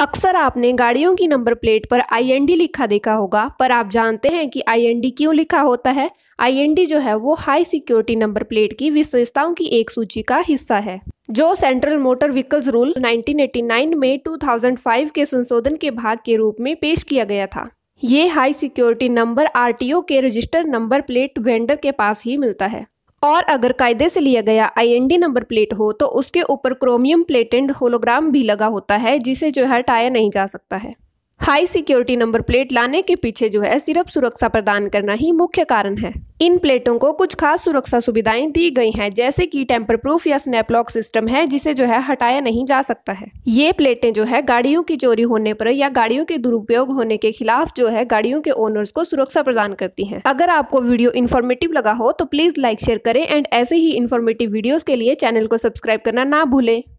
अक्सर आपने गाड़ियों की नंबर प्लेट पर आईएनडी लिखा देखा होगा पर आप जानते हैं कि आईएनडी क्यों लिखा होता है आईएनडी जो है वो हाई सिक्योरिटी नंबर प्लेट की विशेषताओं की एक सूची का हिस्सा है जो सेंट्रल मोटर व्हीकल्स रूल 1989 में 2005 के संशोधन के भाग के रूप में पेश किया गया था ये हाई सिक्योरिटी नंबर आर के रजिस्टर नंबर प्लेट वेंडर के पास ही मिलता है और अगर कायदे से लिया गया आईएनडी नंबर प्लेट हो तो उसके ऊपर क्रोमियम प्लेटेंड होलोग्राम भी लगा होता है जिसे जो है हटाया नहीं जा सकता है हाई सिक्योरिटी नंबर प्लेट लाने के पीछे जो है सिर्फ सुरक्षा प्रदान करना ही मुख्य कारण है इन प्लेटों को कुछ खास सुरक्षा सुविधाएं दी गई हैं जैसे कि टेम्पर प्रूफ या स्नैप लॉक सिस्टम है जिसे जो है हटाया नहीं जा सकता है ये प्लेटें जो है गाड़ियों की चोरी होने पर या गाड़ियों के दुरुपयोग होने के खिलाफ जो है गाड़ियों के ओनर्स को सुरक्षा प्रदान करती है अगर आपको वीडियो इन्फॉर्मेटिव लगा हो तो प्लीज लाइक शेयर करें एंड ऐसे ही इन्फॉर्मेटिव वीडियोज के लिए चैनल को सब्सक्राइब करना ना भूलें